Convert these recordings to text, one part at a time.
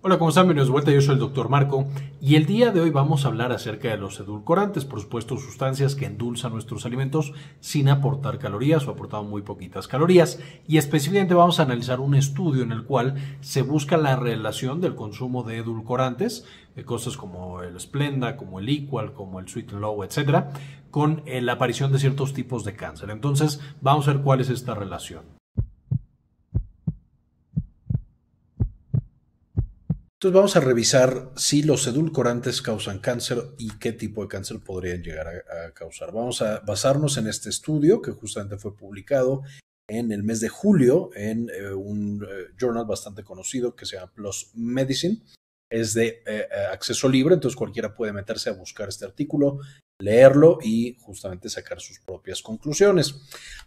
Hola, ¿cómo están? Bienvenidos de vuelta. Yo soy el Dr. Marco y el día de hoy vamos a hablar acerca de los edulcorantes, por supuesto, sustancias que endulzan nuestros alimentos sin aportar calorías o aportando muy poquitas calorías. Y específicamente vamos a analizar un estudio en el cual se busca la relación del consumo de edulcorantes, de eh, cosas como el Splenda, como el Equal, como el Sweet Low, etcétera, con eh, la aparición de ciertos tipos de cáncer. Entonces, vamos a ver cuál es esta relación. Entonces vamos a revisar si los edulcorantes causan cáncer y qué tipo de cáncer podrían llegar a, causar. Vamos a basarnos en este estudio que justamente fue publicado en el mes de julio en eh, un eh, journal bastante conocido que se llama Plus Medicine. Es de eh, acceso libre, entonces cualquiera puede meterse a buscar este artículo leerlo y justamente sacar sus propias conclusiones.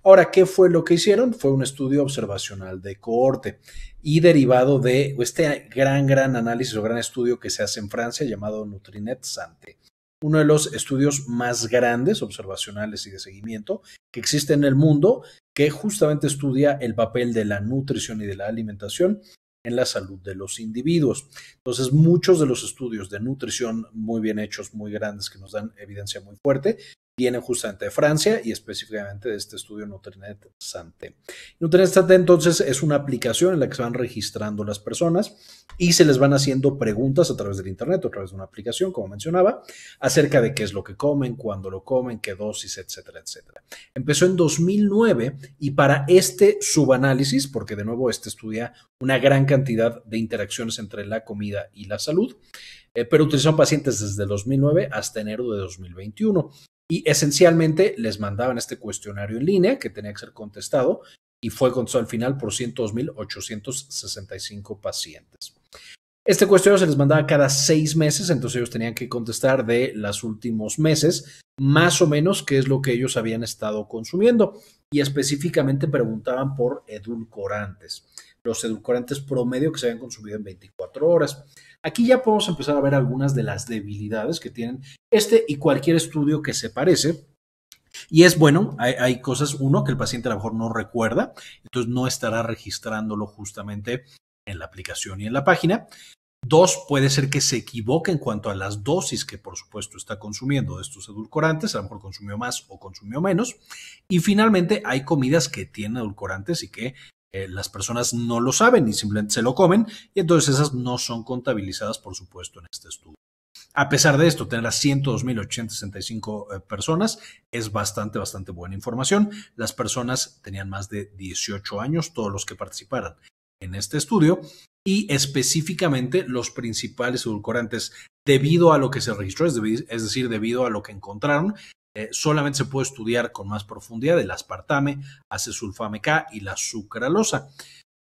Ahora, ¿qué fue lo que hicieron? Fue un estudio observacional de cohorte y derivado de este gran, gran análisis o gran estudio que se hace en Francia llamado Nutrinet Sante. Uno de los estudios más grandes, observacionales y de seguimiento, que existe en el mundo, que justamente estudia el papel de la nutrición y de la alimentación en la salud de los individuos. Entonces, muchos de los estudios de nutrición muy bien hechos, muy grandes, que nos dan evidencia muy fuerte, vienen justamente de Francia y específicamente de este estudio Nutrinet Santé. Nutrinet Santé entonces es una aplicación en la que se van registrando las personas y se les van haciendo preguntas a través del Internet, a través de una aplicación, como mencionaba, acerca de qué es lo que comen, cuándo lo comen, qué dosis, etcétera, etcétera. Empezó en 2009 y para este subanálisis, porque de nuevo este estudia una gran cantidad de interacciones entre la comida y la salud, eh, pero utilizaron pacientes desde 2009 hasta enero de 2021 y esencialmente les mandaban este cuestionario en línea que tenía que ser contestado y fue contestado al final por 102.865 pacientes. Este cuestionario se les mandaba cada seis meses, entonces ellos tenían que contestar de los últimos meses, más o menos qué es lo que ellos habían estado consumiendo y específicamente preguntaban por edulcorantes los edulcorantes promedio que se habían consumido en 24 horas. Aquí ya podemos empezar a ver algunas de las debilidades que tienen este y cualquier estudio que se parece. Y es bueno, hay, cosas, uno, que el paciente a lo mejor no recuerda, entonces no estará registrándolo justamente en la aplicación y en la página. Dos, puede ser que se equivoque en cuanto a las dosis que por supuesto está consumiendo de estos edulcorantes, a lo mejor consumió más o consumió menos. Y finalmente hay comidas que tienen edulcorantes y que eh, las personas no lo saben y simplemente se lo comen y entonces esas no son contabilizadas, por supuesto, en este estudio. A pesar de esto, tener las 102.865 eh, personas es bastante, bastante buena información. Las personas tenían más de 18 años, todos los que participaran en este estudio, y específicamente los principales edulcorantes debido a lo que se registró, es, decir, debido a lo que encontraron, eh, solamente se puede estudiar con más profundidad el aspartame, acesulfame K y la sucralosa,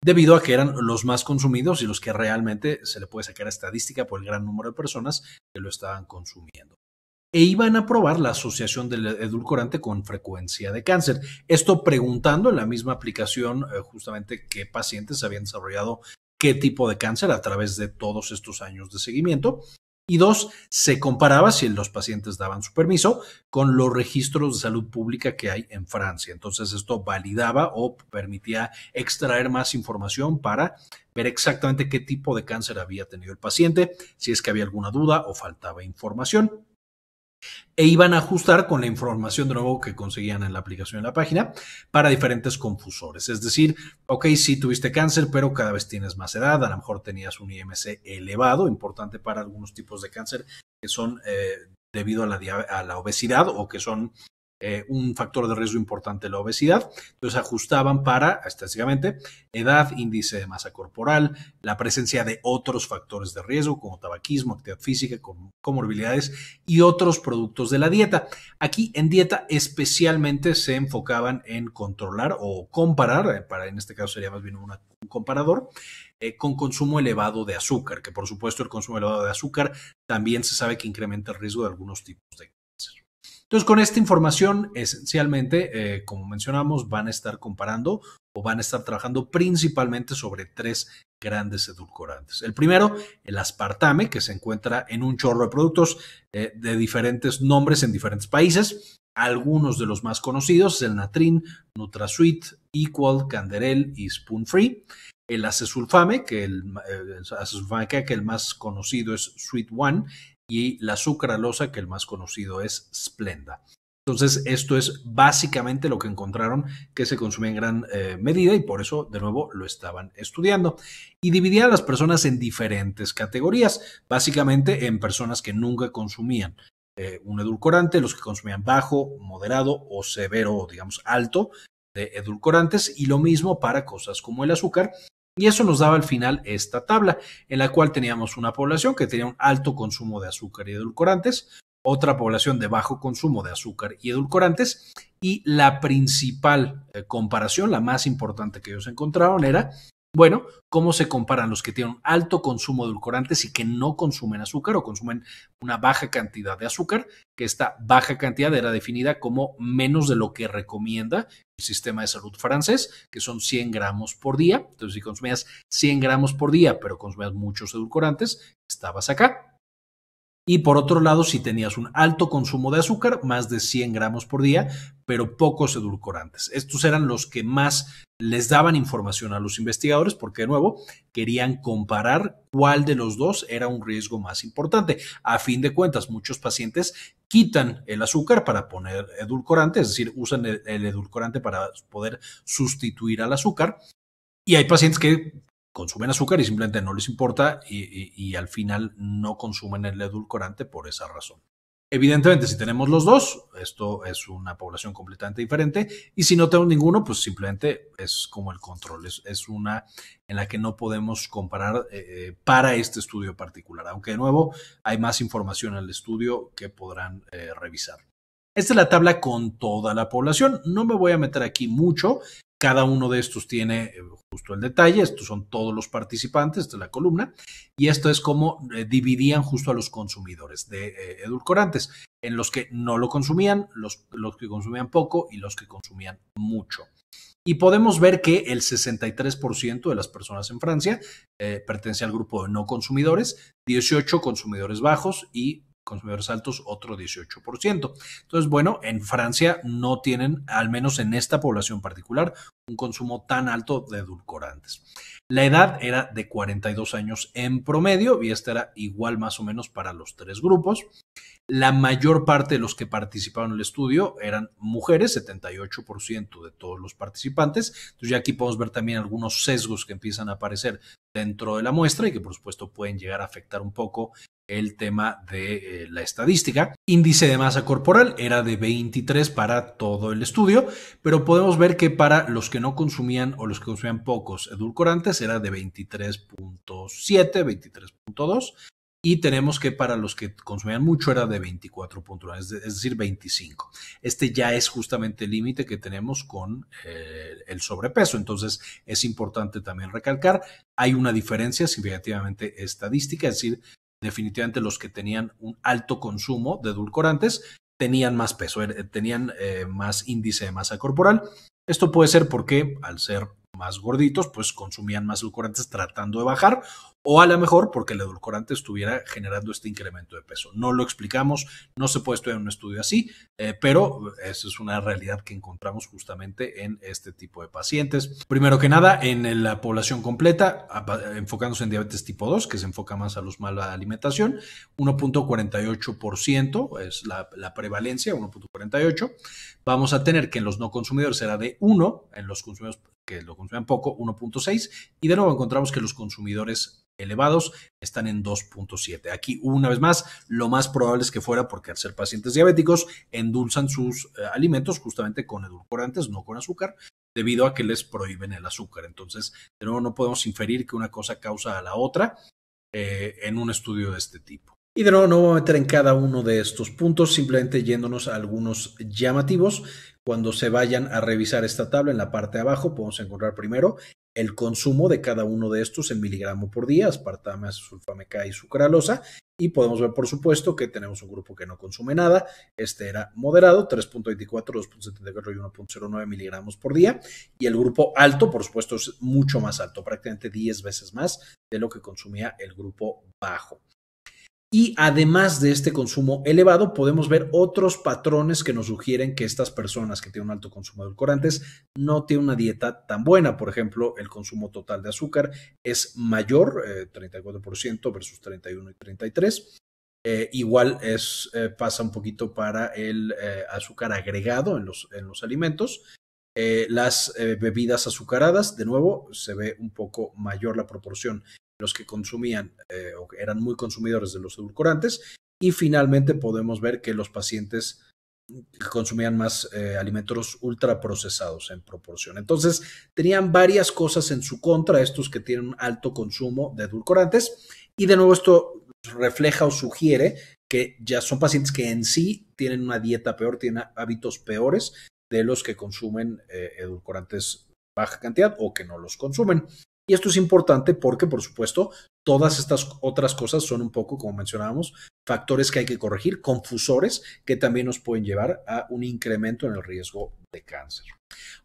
debido a que eran los más consumidos y los que realmente se le puede sacar estadística por el gran número de personas que lo estaban consumiendo. E iban a probar la asociación del edulcorante con frecuencia de cáncer. Esto preguntando en la misma aplicación eh, justamente qué pacientes habían desarrollado qué tipo de cáncer a través de todos estos años de seguimiento y dos, se comparaba, si los pacientes daban su permiso, con los registros de salud pública que hay en Francia. Entonces esto validaba o permitía extraer más información para ver exactamente qué tipo de cáncer había tenido el paciente, si es que había alguna duda o faltaba información e iban a ajustar con la información de nuevo que conseguían en la aplicación en la página para diferentes confusores. Es decir, ok, sí tuviste cáncer, pero cada vez tienes más edad, a lo mejor tenías un IMC elevado, importante para algunos tipos de cáncer que son eh, debido a la obesidad o que son eh, un factor de riesgo importante la obesidad. Entonces ajustaban para, estadísticamente, edad, índice de masa corporal, la presencia de otros factores de riesgo como tabaquismo, actividad física, comorbilidades y otros productos de la dieta. Aquí en dieta especialmente se enfocaban en controlar o comparar, eh, para, en este caso sería más bien un comparador, eh, con consumo elevado de azúcar, que por supuesto el consumo elevado de azúcar también se sabe que incrementa el riesgo de algunos tipos de entonces, con esta información, esencialmente, eh, como mencionamos, van a estar comparando o van a estar trabajando principalmente sobre tres grandes edulcorantes. El primero, el aspartame, que se encuentra en un chorro de productos eh, de diferentes nombres en diferentes países. Algunos de los más conocidos, el Natrin, NutraSweet, Equal, Canderel y Spoon Free. El acesulfame, que el eh, acesulfame que el más conocido es Sweet One, y la sucralosa, que el más conocido es Splenda. Entonces, esto es básicamente lo que encontraron que se consumía en gran eh, medida y por eso, de nuevo, lo estaban estudiando. Y dividían a las personas en diferentes categorías, básicamente en personas que nunca consumían eh, un edulcorante, los que consumían bajo, moderado o severo, digamos, alto de edulcorantes, y lo mismo para cosas como el azúcar, y eso nos daba al final esta tabla, en la cual teníamos una población que tenía un alto consumo de azúcar y edulcorantes, otra población de bajo consumo de azúcar y edulcorantes, y la principal eh, comparación, la más importante que ellos encontraron, era, bueno, cómo se comparan los que tienen un alto consumo de edulcorantes y que no consumen azúcar o consumen una baja cantidad de azúcar, que esta baja cantidad era definida como menos de lo que recomienda sistema de salud francés, que son 100 gramos por día. Entonces, si consumías 100 gramos por día, pero consumías muchos edulcorantes, estabas acá. Y por otro lado, si tenías un alto consumo de azúcar, más de 100 gramos por día, pero pocos edulcorantes. Estos eran los que más les daban información a los investigadores porque, de nuevo, querían comparar cuál de los dos era un riesgo más importante. A fin de cuentas, muchos pacientes quitan el azúcar para poner edulcorante, es decir, usan el, edulcorante para poder sustituir al azúcar. Y hay pacientes que consumen azúcar y simplemente no les importa y, al final no consumen el edulcorante por esa razón. Evidentemente, si tenemos los dos, esto es una población completamente diferente. Y si no tenemos ninguno, pues simplemente es como el control. Es, una en la que no podemos comparar eh, eh, para este estudio particular. Aunque de nuevo, hay más información en el estudio que podrán eh, revisar. Esta es la tabla con toda la población. No me voy a meter aquí mucho. Cada uno de estos tiene eh, justo el detalle, estos son todos los participantes de la columna, y esto es como eh, dividían justo a los consumidores de eh, edulcorantes, en los que no lo consumían, los, que consumían poco y los que consumían mucho. Y podemos ver que el 63% de las personas en Francia pertenece al grupo de no consumidores, 18 consumidores bajos y consumidores altos otro 18%. Entonces, bueno, en Francia no tienen, al menos en esta población particular, un consumo tan alto de edulcorantes. La edad era de 42 años en promedio y esta era igual más o menos para los tres grupos. La mayor parte de los que participaron en el estudio eran mujeres, 78% de todos los participantes. Entonces ya aquí podemos ver también algunos sesgos que empiezan a aparecer dentro de la muestra y que por supuesto pueden llegar a afectar un poco el tema de eh, la estadística. Índice de masa corporal era de 23 para todo el estudio, pero podemos ver que para los que no consumían o los que consumían pocos edulcorantes era de 23.7, 23.2. Y tenemos que para los que consumían mucho era de 24.1, es, decir, 25. Este ya es justamente el límite que tenemos con eh, el sobrepeso. Entonces es importante también recalcar, hay una diferencia significativamente estadística, es decir, definitivamente los que tenían un alto consumo de edulcorantes tenían más peso, er, eh, tenían eh, más índice de masa corporal. Esto puede ser porque al ser más gorditos, pues consumían más edulcorantes tratando de bajar o a lo mejor porque el edulcorante estuviera generando este incremento de peso. No lo explicamos, no se puede estudiar un estudio así, eh, pero esa es una realidad que encontramos justamente en este tipo de pacientes. Primero que nada, en la población completa, enfocándose en diabetes tipo 2, que se enfoca más a los mala alimentación, 1.48% es la, prevalencia, 1.48. Vamos a tener que en los no consumidores será de 1, en los consumidores que lo consumen poco, 1.6, y de nuevo encontramos que los consumidores elevados, están en 2.7. Aquí, una vez más, lo más probable es que fuera porque al ser pacientes diabéticos endulzan sus eh, alimentos justamente con edulcorantes, no con azúcar, debido a que les prohíben el azúcar. Entonces, de nuevo, no podemos inferir que una cosa causa a la otra eh, en un estudio de este tipo. Y de nuevo no voy a meter en cada uno de estos puntos, simplemente yéndonos a algunos llamativos. Cuando se vayan a revisar esta tabla en la parte de abajo, podemos encontrar primero el consumo de cada uno de estos en miligramo por día, aspartame, sulfameca y sucralosa. Y podemos ver, por supuesto, que tenemos un grupo que no consume nada. Este era moderado, 3.24, 2.74 y 1.09 miligramos por día. Y el grupo alto, por supuesto, es mucho más alto, prácticamente 10 veces más de lo que consumía el grupo bajo. Y además de este consumo elevado, podemos ver otros patrones que nos sugieren que estas personas que tienen un alto consumo de edulcorantes no tienen una dieta tan buena. Por ejemplo, el consumo total de azúcar es mayor, 34% eh, versus 31 y 33. Eh, igual es, eh, pasa un poquito para el azúcar agregado en los alimentos. las bebidas azucaradas, de nuevo, se ve un poco mayor la proporción los que consumían eh, o eran muy consumidores de los edulcorantes. Y finalmente podemos ver que los pacientes consumían más eh, alimentos ultraprocesados en proporción. Entonces, tenían varias cosas en su contra estos que tienen un alto consumo de edulcorantes y de nuevo esto refleja o sugiere que ya son pacientes que en sí tienen una dieta peor, tienen hábitos peores de los que consumen eh, edulcorantes baja cantidad o que no los consumen. Y esto es importante porque, por supuesto, todas estas otras cosas son un poco, como mencionábamos, factores que hay que corregir, confusores que también nos pueden llevar a un incremento en el riesgo de cáncer.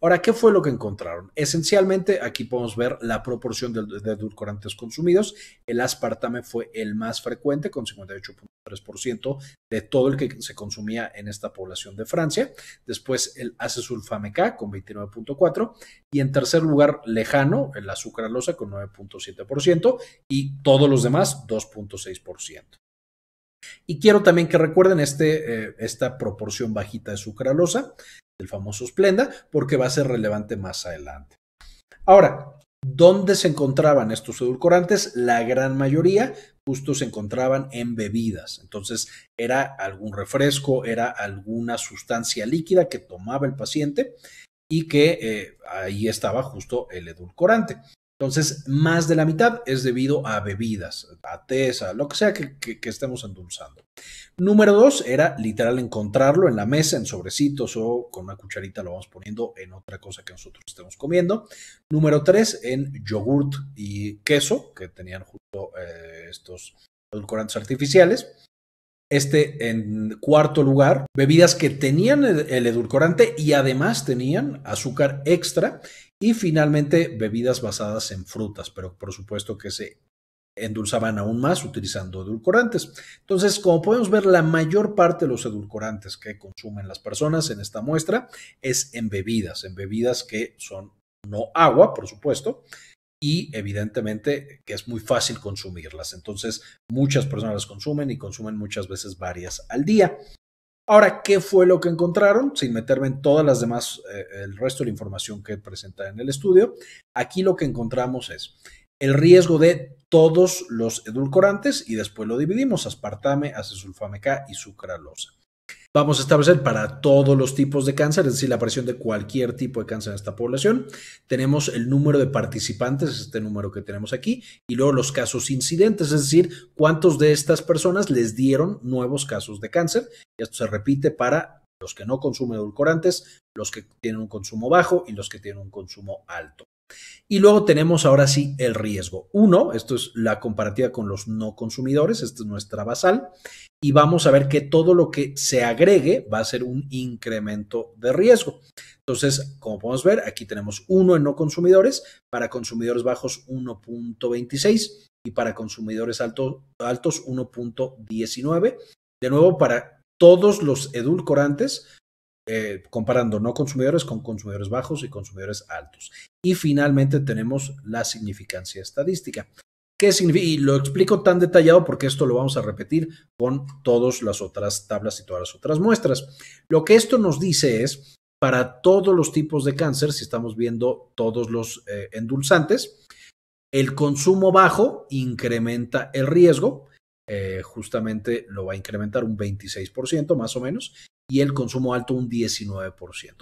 Ahora, ¿qué fue lo que encontraron? Esencialmente, aquí podemos ver la proporción de, edulcorantes consumidos. El aspartame fue el más frecuente, con 58.3% de todo el que se consumía en esta población de Francia. Después, el acesulfame K, con 29.4%. Y en tercer lugar, lejano, el azúcar losa con 9.7%. Y todos los demás, 2.6%. Y quiero también que recuerden este, eh, esta proporción bajita de sucralosa del famoso Splenda, porque va a ser relevante más adelante. Ahora, ¿dónde se encontraban estos edulcorantes? La gran mayoría justo se encontraban en bebidas. Entonces, era algún refresco, era alguna sustancia líquida que tomaba el paciente y que eh, ahí estaba justo el edulcorante. Entonces, más de la mitad es debido a bebidas, a tesa, lo que sea que, estemos endulzando. Número dos era literal encontrarlo en la mesa, en sobrecitos o con una cucharita lo vamos poniendo en otra cosa que nosotros estemos comiendo. Número tres, en yogurt y queso, que tenían justo eh, estos edulcorantes artificiales. Este en cuarto lugar, bebidas que tenían el, edulcorante y además tenían azúcar extra. Y finalmente, bebidas basadas en frutas, pero por supuesto que se endulzaban aún más utilizando edulcorantes. Entonces, como podemos ver, la mayor parte de los edulcorantes que consumen las personas en esta muestra es en bebidas, en bebidas que son no agua, por supuesto, y evidentemente que es muy fácil consumirlas. Entonces muchas personas las consumen y consumen muchas veces varias al día. Ahora, ¿qué fue lo que encontraron? Sin meterme en todas las demás, eh, el resto de la información que presenta en el estudio, aquí lo que encontramos es el riesgo de todos los edulcorantes y después lo dividimos, aspartame, acesulfame K y sucralosa vamos a establecer para todos los tipos de cáncer, es decir, la aparición de cualquier tipo de cáncer en esta población. Tenemos el número de participantes, este número que tenemos aquí, y luego los casos incidentes, es decir, cuántos de estas personas les dieron nuevos casos de cáncer. Esto se repite para los que no consumen edulcorantes, los que tienen un consumo bajo y los que tienen un consumo alto. Y luego tenemos ahora sí el riesgo. Uno, esto es la comparativa con los no consumidores, esta es nuestra basal, y vamos a ver que todo lo que se agregue va a ser un incremento de riesgo. Entonces, como podemos ver, aquí tenemos uno en no consumidores, para consumidores bajos 1.26 y para consumidores altos altos 1.19. De nuevo, para todos los edulcorantes eh, comparando no consumidores con consumidores bajos y consumidores altos. Y finalmente tenemos la significancia estadística. Que Y lo explico tan detallado porque esto lo vamos a repetir con todas las otras tablas y todas las otras muestras. Lo que esto nos dice es, para todos los tipos de cáncer, si estamos viendo todos los eh, endulzantes, el consumo bajo incrementa el riesgo, eh, justamente lo va a incrementar un 26% más o menos, y el consumo alto un 19%.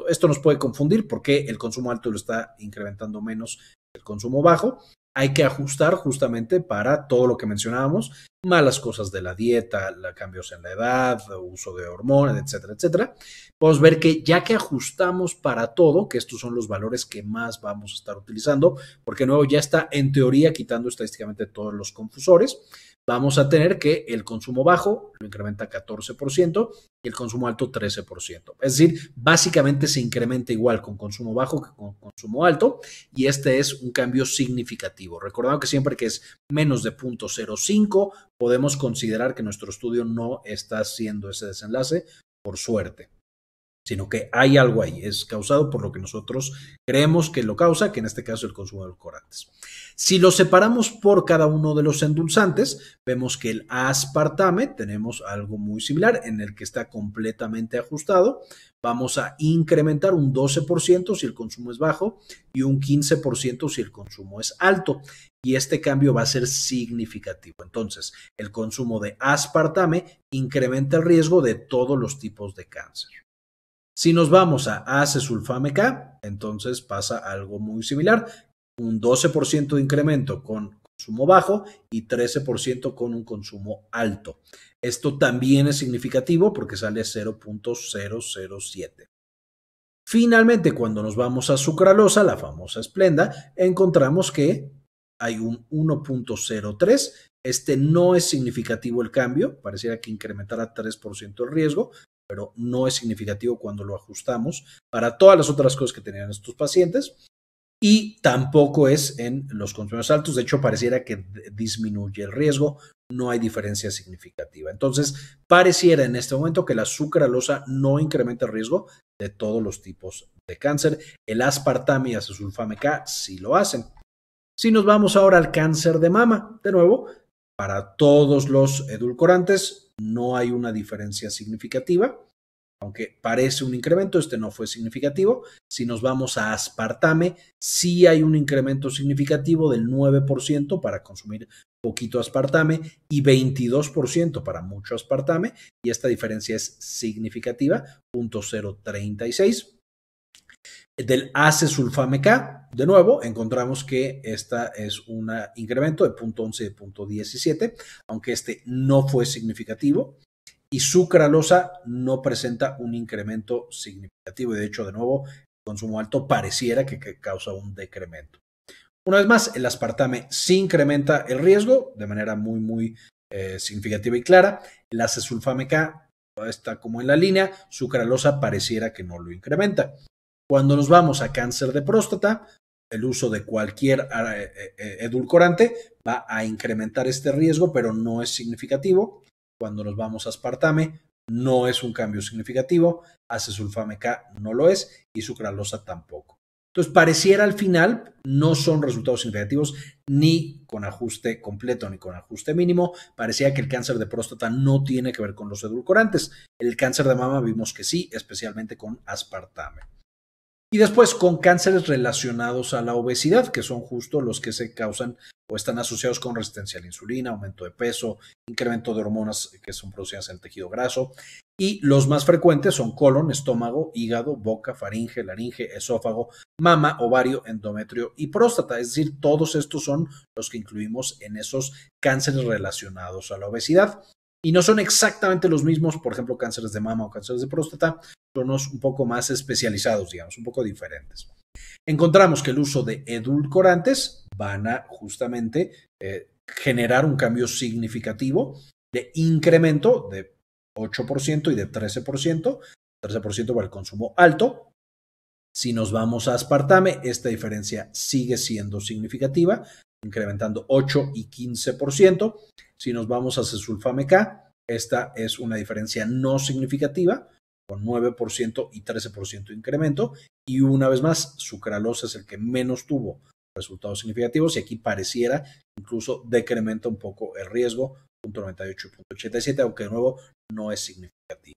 Esto nos puede confundir porque el consumo alto lo está incrementando menos que el consumo bajo hay que ajustar justamente para todo lo que mencionábamos, malas cosas de la dieta, cambios en la edad, uso de hormonas, etcétera, etcétera. Podemos ver que ya que ajustamos para todo, que estos son los valores que más vamos a estar utilizando, porque nuevo ya está en teoría quitando estadísticamente todos los confusores, vamos a tener que el consumo bajo lo incrementa 14% y el consumo alto 13%. Es decir, básicamente se incrementa igual con consumo bajo que con consumo alto y este es un cambio significativo Recordando que siempre que es menos de 0.05 podemos considerar que nuestro estudio no está haciendo ese desenlace, por suerte sino que hay algo ahí, es causado por lo que nosotros creemos que lo causa, que en este caso el consumo de edulcorantes. Si lo separamos por cada uno de los endulzantes, vemos que el aspartame tenemos algo muy similar en el que está completamente ajustado. Vamos a incrementar un 12% si el consumo es bajo y un 15% si el consumo es alto. Y este cambio va a ser significativo. Entonces, el consumo de aspartame incrementa el riesgo de todos los tipos de cáncer. Si nos vamos a sulfame K, entonces pasa algo muy similar. Un 12% de incremento con consumo bajo y 13% con un consumo alto. Esto también es significativo porque sale 0.007. Finalmente, cuando nos vamos a sucralosa, la famosa esplenda, encontramos que hay un 1.03. Este no es significativo el cambio, pareciera que incrementará 3% el riesgo, pero no es significativo cuando lo ajustamos para todas las otras cosas que tenían estos pacientes y tampoco es en los consumidores altos. De hecho, pareciera que disminuye el riesgo, no hay diferencia significativa. Entonces, pareciera en este momento que la sucralosa no incrementa el riesgo de todos los tipos de cáncer. El aspartame y acesulfame K sí lo hacen. Si nos vamos ahora al cáncer de mama, de nuevo, para todos los edulcorantes, no hay una diferencia significativa, aunque parece un incremento, este no fue significativo. Si nos vamos a aspartame, sí hay un incremento significativo del 9% para consumir poquito aspartame y 22% para mucho aspartame, y esta diferencia es significativa, 0.036 del acesulfame K. De nuevo, encontramos que esta es un incremento de 0.11 y 0.17, aunque este no fue significativo. Y sucralosa no presenta un incremento significativo. De hecho, de nuevo, el consumo alto pareciera que, causa un decremento. Una vez más, el aspartame sí incrementa el riesgo de manera muy, muy eh, significativa y clara. El acesulfame K está como en la línea, sucralosa pareciera que no lo incrementa. Cuando nos vamos a cáncer de próstata, el uso de cualquier eh, eh, eh, edulcorante va a incrementar este riesgo, pero no es significativo. Cuando nos vamos a aspartame, no es un cambio significativo, acesulfame K no lo es y sucralosa tampoco. Entonces, pareciera al final, no son resultados significativos ni con ajuste completo ni con ajuste mínimo. Parecía que el cáncer de próstata no tiene que ver con los edulcorantes. El cáncer de mama vimos que sí, especialmente con aspartame y después con cánceres relacionados a la obesidad, que son justo los que se causan o están asociados con resistencia a la insulina, aumento de peso, incremento de hormonas que son producidas en el tejido graso. Y los más frecuentes son colon, estómago, hígado, boca, faringe, laringe, esófago, mama, ovario, endometrio y próstata. Es decir, todos estos son los que incluimos en esos cánceres relacionados a la obesidad y no son exactamente los mismos, por ejemplo, cánceres de mama o cánceres de próstata, son unos un poco más especializados, digamos, un poco diferentes. Encontramos que el uso de edulcorantes van a justamente eh, generar un cambio significativo de incremento de 8% y de 13%, 13% para el consumo alto, si nos vamos a aspartame, esta diferencia sigue siendo significativa, incrementando 8 y 15%. Si nos vamos a cesulfame K, esta es una diferencia no significativa, con 9% y 13% de incremento. Y una vez más, sucralosa es el que menos tuvo resultados significativos y aquí pareciera incluso decrementa un poco el riesgo, 0.87, aunque de nuevo no es significativo.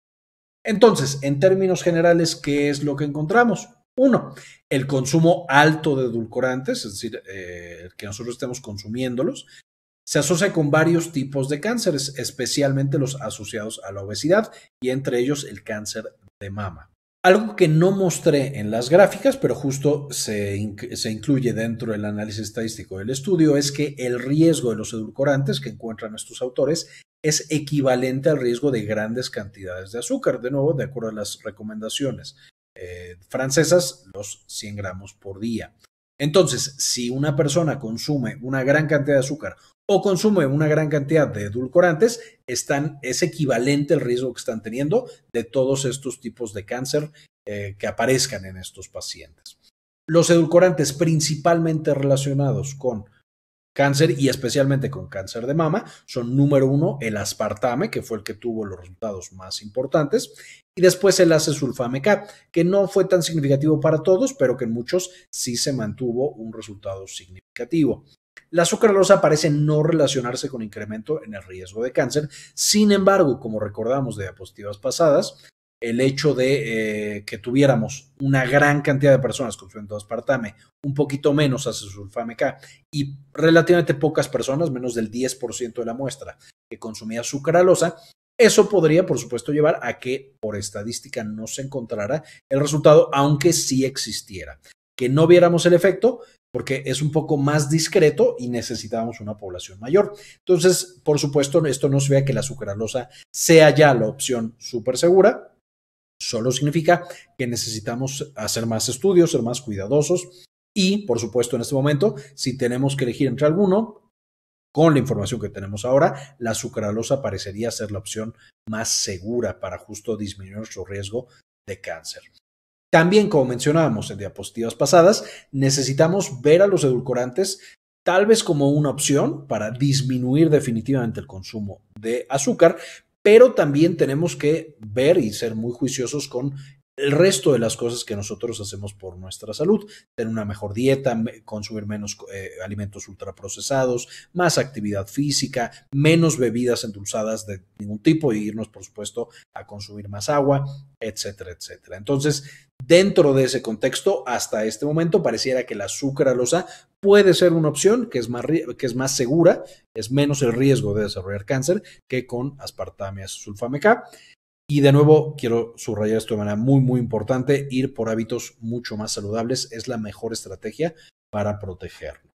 Entonces, en términos generales, ¿qué es lo que encontramos? Uno, el consumo alto de edulcorantes, es decir, eh, que nosotros estemos consumiéndolos, se asocia con varios tipos de cánceres, especialmente los asociados a la obesidad y entre ellos el cáncer de mama. Algo que no mostré en las gráficas, pero justo se, se, incluye dentro del análisis estadístico del estudio, es que el riesgo de los edulcorantes que encuentran estos autores es equivalente al riesgo de grandes cantidades de azúcar, de nuevo, de acuerdo a las recomendaciones eh, francesas, los 100 gramos por día. Entonces, si una persona consume una gran cantidad de azúcar o consume una gran cantidad de edulcorantes, están, es equivalente el riesgo que están teniendo de todos estos tipos de cáncer eh, que aparezcan en estos pacientes. Los edulcorantes principalmente relacionados con cáncer y especialmente con cáncer de mama, son número uno el aspartame, que fue el que tuvo los resultados más importantes, y después el acesulfame K, que no fue tan significativo para todos, pero que en muchos sí se mantuvo un resultado significativo. La azúcar rosa parece no relacionarse con incremento en el riesgo de cáncer, sin embargo, como recordamos de diapositivas pasadas, el hecho de eh, que tuviéramos una gran cantidad de personas consumiendo aspartame, un poquito menos sulfame K y relativamente pocas personas, menos del 10% de la muestra que consumía sucralosa, eso podría, por supuesto, llevar a que por estadística no se encontrara el resultado, aunque sí existiera. Que no viéramos el efecto, porque es un poco más discreto y necesitábamos una población mayor. Entonces, por supuesto, esto no se vea que la sucralosa sea ya la opción súper segura, Solo significa que necesitamos hacer más estudios, ser más cuidadosos y, por supuesto, en este momento, si tenemos que elegir entre alguno, con la información que tenemos ahora, la sucralosa parecería ser la opción más segura para justo disminuir nuestro riesgo de cáncer. También, como mencionábamos en diapositivas pasadas, necesitamos ver a los edulcorantes tal vez como una opción para disminuir definitivamente el consumo de azúcar, pero también tenemos que ver y ser muy juiciosos con el resto de las cosas que nosotros hacemos por nuestra salud, tener una mejor dieta, consumir menos eh, alimentos ultraprocesados, más actividad física, menos bebidas endulzadas de ningún tipo e irnos, por supuesto, a consumir más agua, etcétera, etcétera. Entonces, dentro de ese contexto, hasta este momento pareciera que la sucralosa puede ser una opción que es más, que es más segura, es menos el riesgo de desarrollar cáncer que con aspartame sulfameca. Y de nuevo, quiero subrayar esto de manera muy, muy importante, ir por hábitos mucho más saludables es la mejor estrategia para protegernos.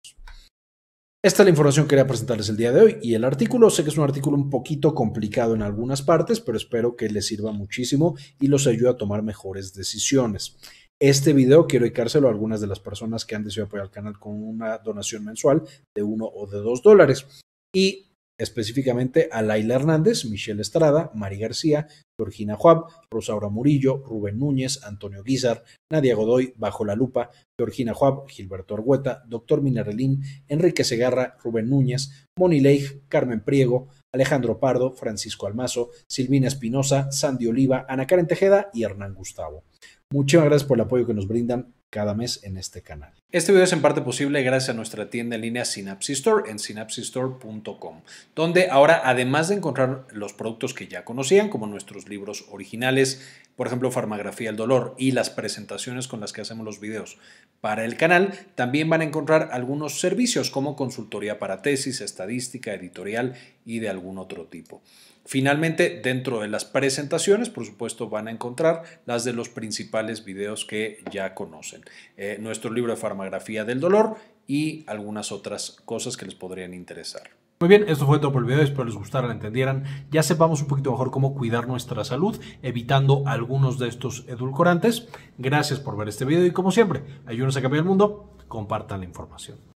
Esta es la información que quería presentarles el día de hoy y el artículo, sé que es un artículo un poquito complicado en algunas partes, pero espero que les sirva muchísimo y los ayude a tomar mejores decisiones. Este video quiero dedicárselo a algunas de las personas que han decidido apoyar al canal con una donación mensual de uno o de dos dólares. Y específicamente a Laila Hernández, Michelle Estrada, Mari García, Georgina Juab, Rosaura Murillo, Rubén Núñez, Antonio Guizar, Nadia Godoy, Bajo la Lupa, Georgina Juab, Gilberto Argueta, Doctor Minarelín, Enrique Segarra, Rubén Núñez, Moni Leigh, Carmen Priego, Alejandro Pardo, Francisco Almazo, Silvina Espinosa, Sandy Oliva, Ana Karen Tejeda y Hernán Gustavo. Muchísimas gracias por el apoyo que nos brindan cada mes en este canal. Este video es en parte posible gracias a nuestra tienda en línea Synapsis Store en synapsistore.com, donde ahora además de encontrar los productos que ya conocían, como nuestros libros originales, por ejemplo, Farmagrafía del Dolor y las presentaciones con las que hacemos los videos para el canal, también van a encontrar algunos servicios como consultoría para tesis, estadística, editorial y de algún otro tipo. Finalmente, dentro de las presentaciones, por supuesto, van a encontrar las de los principales videos que ya conocen. Eh, nuestro libro de farmacografía del dolor y algunas otras cosas que les podrían interesar. Muy bien, esto fue todo por el video, espero les gustara, lo entendieran, ya sepamos un poquito mejor cómo cuidar nuestra salud evitando algunos de estos edulcorantes. Gracias por ver este video y como siempre, ayúdenos a cambiar el mundo, compartan la información.